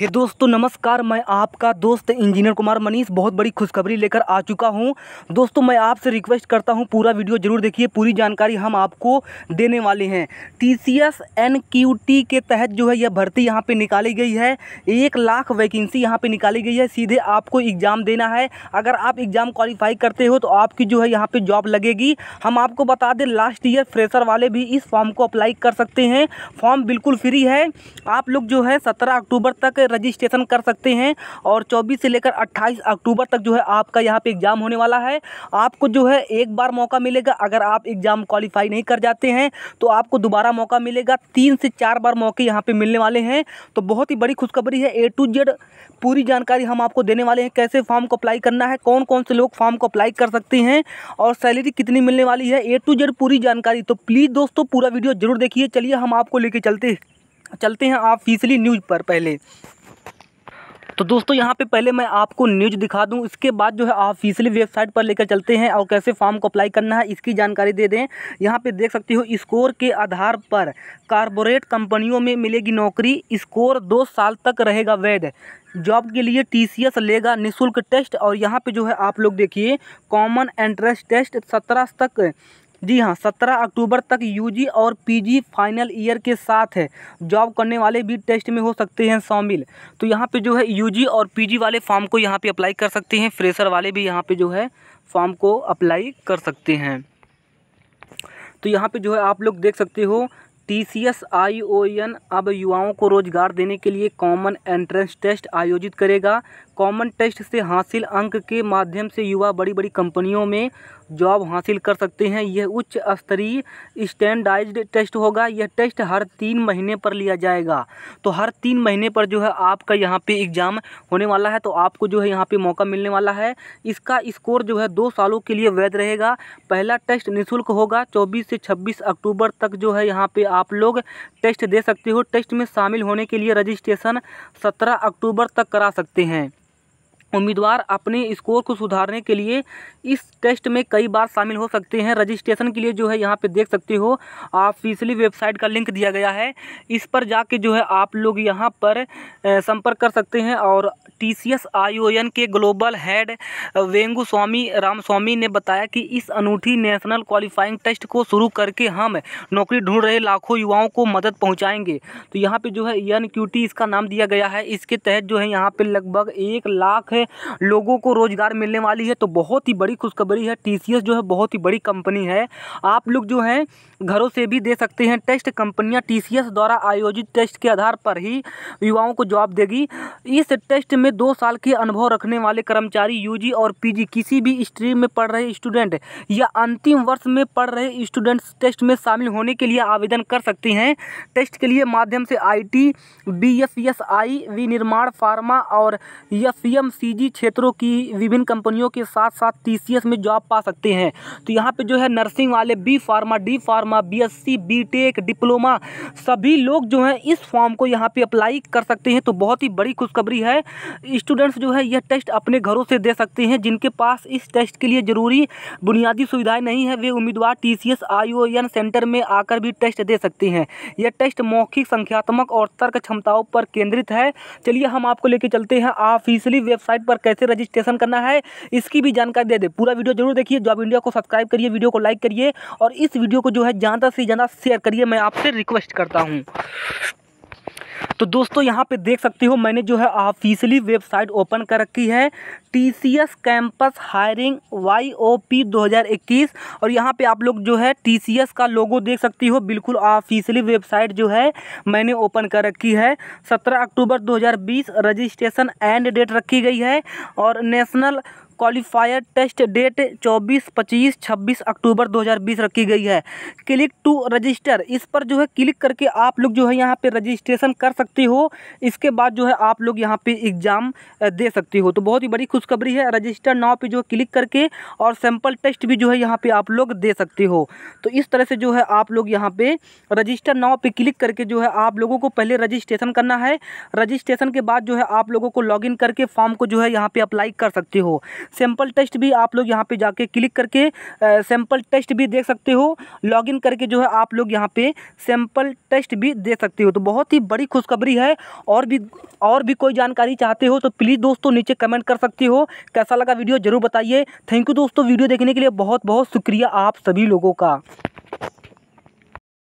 हे दोस्तों नमस्कार मैं आपका दोस्त इंजीनियर कुमार मनीष बहुत बड़ी खुशखबरी लेकर आ चुका हूं दोस्तों मैं आपसे रिक्वेस्ट करता हूं पूरा वीडियो जरूर देखिए पूरी जानकारी हम आपको देने वाले हैं T C S N Q T के तहत जो है यह भर्ती यहां पे निकाली गई है एक लाख वैकेंसी यहां पर निकाली गई है सीधे आपको एग्ज़ाम देना है अगर आप एग्ज़ाम क्वालिफाई करते हो तो आपकी जो है यहाँ पर जॉब लगेगी हम आपको बता दें लास्ट ईयर फ्रेशर वाले भी इस फॉर्म को अप्लाई कर सकते हैं फॉर्म बिल्कुल फ्री है आप लोग जो है सत्रह अक्टूबर तक रजिस्ट्रेशन कर सकते हैं और 24 से लेकर 28 अक्टूबर तक जो है आपका यहाँ पे एग्ज़ाम होने वाला है आपको जो है एक बार मौका मिलेगा अगर आप एग्ज़ाम क्वालिफाई नहीं कर जाते हैं तो आपको दोबारा मौका मिलेगा तीन से चार बार मौके यहाँ पर मिलने वाले हैं तो बहुत ही बड़ी खुशखबरी है ए टू जेड पूरी जानकारी हम आपको देने वाले हैं कैसे फॉर्म को अप्लाई करना है कौन कौन से लोग फॉर्म को अप्लाई कर सकते हैं और सैलरी कितनी मिलने वाली है ए टू जेड पूरी जानकारी तो प्लीज़ दोस्तों पूरा वीडियो ज़रूर देखिए चलिए हम आपको लेके चलते चलते हैं आप फीसली न्यूज़ पर पहले तो दोस्तों यहाँ पे पहले मैं आपको न्यूज दिखा दूँ इसके बाद जो है ऑफिशियली वेबसाइट पर लेकर चलते हैं और कैसे फॉर्म को अप्लाई करना है इसकी जानकारी दे दें यहाँ पर देख सकते हो स्कोर के आधार पर कारपोरेट कंपनियों में मिलेगी नौकरी स्कोर दो साल तक रहेगा वैध जॉब के लिए टी लेगा निःशुल्क टेस्ट और यहाँ पर जो है आप लोग देखिए कॉमन एंट्रेंस टेस्ट सत्रह तक जी हाँ सत्रह अक्टूबर तक यूजी और पीजी फाइनल ईयर के साथ है जॉब करने वाले भी टेस्ट में हो सकते हैं शामिल तो यहाँ पे जो है यूजी और पीजी वाले फॉर्म को यहाँ पे अप्लाई कर सकते हैं फ्रेशर वाले भी यहाँ पे जो है फॉर्म को अप्लाई कर सकते हैं तो यहाँ पे जो है आप लोग देख सकते हो T C S I O N अब युवाओं को रोजगार देने के लिए कॉमन एंट्रेंस टेस्ट आयोजित करेगा कॉमन टेस्ट से हासिल अंक के माध्यम से युवा बड़ी बड़ी कंपनियों में जॉब हासिल कर सकते हैं यह उच्च स्तरीय स्टैंडाइज्ड टेस्ट होगा यह टेस्ट हर तीन महीने पर लिया जाएगा तो हर तीन महीने पर जो है आपका यहाँ पे एग्ज़ाम होने वाला है तो आपको जो है यहाँ पे मौका मिलने वाला है इसका स्कोर जो है दो सालों के लिए वैध रहेगा पहला टेस्ट निःशुल्क होगा चौबीस से छब्बीस अक्टूबर तक जो है यहाँ पर आप लोग टेस्ट दे सकते हो टेस्ट में शामिल होने के लिए रजिस्ट्रेशन सत्रह अक्टूबर तक करा सकते हैं उम्मीदवार अपने स्कोर को सुधारने के लिए इस टेस्ट में कई बार शामिल हो सकते हैं रजिस्ट्रेशन के लिए जो है यहाँ पे देख सकते हो ऑफिशियली वेबसाइट का लिंक दिया गया है इस पर जाके जो है आप लोग यहाँ पर संपर्क कर सकते हैं और टी सी एस के ग्लोबल हेड वेंगू स्वामी राम स्वामी ने बताया कि इस अनूठी नेशनल क्वालिफाइंग टेस्ट को शुरू करके हम नौकरी ढूंढ रहे लाखों युवाओं को मदद पहुँचाएंगे तो यहाँ पर जो है एन इसका नाम दिया गया है इसके तहत जो है यहाँ पर लगभग एक लाख है लोगों को रोज़गार मिलने वाली है तो बहुत ही बड़ी खुशखबरी है टी जो है बहुत ही बड़ी कंपनी है आप लोग जो है घरों से भी दे सकते हैं टेस्ट कंपनियाँ टी द्वारा आयोजित टेस्ट के आधार पर ही युवाओं को जॉब देगी इस टेस्ट में दो साल के अनुभव रखने वाले कर्मचारी यूजी और पीजी किसी भी स्ट्रीम में पढ़ रहे स्टूडेंट या अंतिम वर्ष में पढ़ रहे स्टूडेंट्स टेस्ट में शामिल होने के लिए आवेदन कर सकते हैं टेस्ट के लिए माध्यम से I T B F S I विनिर्माण फार्मा और एफ एम सी पीजी क्षेत्रों की विभिन्न कंपनियों के साथ साथ टीसीएस में जॉब पा सकते हैं तो यहाँ पे जो है नर्सिंग वाले B pharma D pharma BSc BTech diploma सभी लोग जो हैं इस फॉर्म को यहाँ पे अप्लाई कर सकते हैं तो बहुत ही बड़ी खुशखबरी है स्टूडेंट्स जो है यह टेस्ट अपने घरों से दे सकते हैं जिनके पास इस टेस्ट के लिए ज़रूरी बुनियादी सुविधाएँ नहीं है वे उम्मीदवार टी सी सेंटर में आकर भी टेस्ट दे सकते हैं यह टेस्ट मौखिक संख्यात्मक और तर्क क्षमताओं पर केंद्रित है चलिए हम आपको लेके चलते हैं ऑफिसली वेबसाइट वेबसाइट पर कैसे रजिस्ट्रेशन करना है इसकी भी जानकारी दे दे पूरा वीडियो जरूर देखिए जॉब इंडिया को सब्सक्राइब करिए वीडियो को लाइक करिए और इस वीडियो को जो है ज़्यादा से ज़्यादा शेयर करिए मैं आपसे रिक्वेस्ट करता हूँ तो दोस्तों यहाँ पे देख सकते हो मैंने जो है ऑफिशियली वेबसाइट ओपन कर रखी है T C S campus hiring Y O P दो हज़ार इक्कीस और यहाँ पे आप लोग जो है टी सी एस का लोगो देख सकती हो बिल्कुल ऑफिशियली वेबसाइट जो है मैंने ओपन कर रखी है सत्रह अक्टूबर दो हज़ार बीस रजिस्ट्रेशन एंड डेट रखी गई है और नेशनल क्वालिफायर टेस्ट डेट 24, 25, 26 अक्टूबर 2020 रखी गई है क्लिक टू रजिस्टर इस पर जो है क्लिक करके आप लोग जो है यहाँ पे रजिस्ट्रेशन कर सकते हो इसके बाद जो है आप लोग यहाँ पे एग्ज़ाम दे सकते हो तो बहुत ही बड़ी खुशखबरी है रजिस्टर नाव पे जो है क्लिक करके और सैम्पल टेस्ट भी जो है यहाँ पर आप लोग दे सकते हो तो इस तरह से जो है आप लोग यहाँ पर रजिस्टर नाव पर क्लिक करके जो है आप लोगों को पहले रजिस्ट्रेशन करना है रजिस्ट्रेशन के बाद जो है आप लोगों को लॉग करके फॉर्म को जो है यहाँ पर अप्लाई कर सकते हो सैम्पल टेस्ट भी आप लोग यहाँ पे जाके क्लिक करके सैंपल टेस्ट भी देख सकते हो लॉगिन करके जो है आप लोग यहाँ पे सैम्पल टेस्ट भी दे सकते हो तो बहुत ही बड़ी खुशखबरी है और भी और भी कोई जानकारी चाहते हो तो प्लीज़ दोस्तों नीचे कमेंट कर सकते हो कैसा लगा वीडियो ज़रूर बताइए थैंक यू दोस्तों वीडियो देखने के लिए बहुत बहुत शुक्रिया आप सभी लोगों का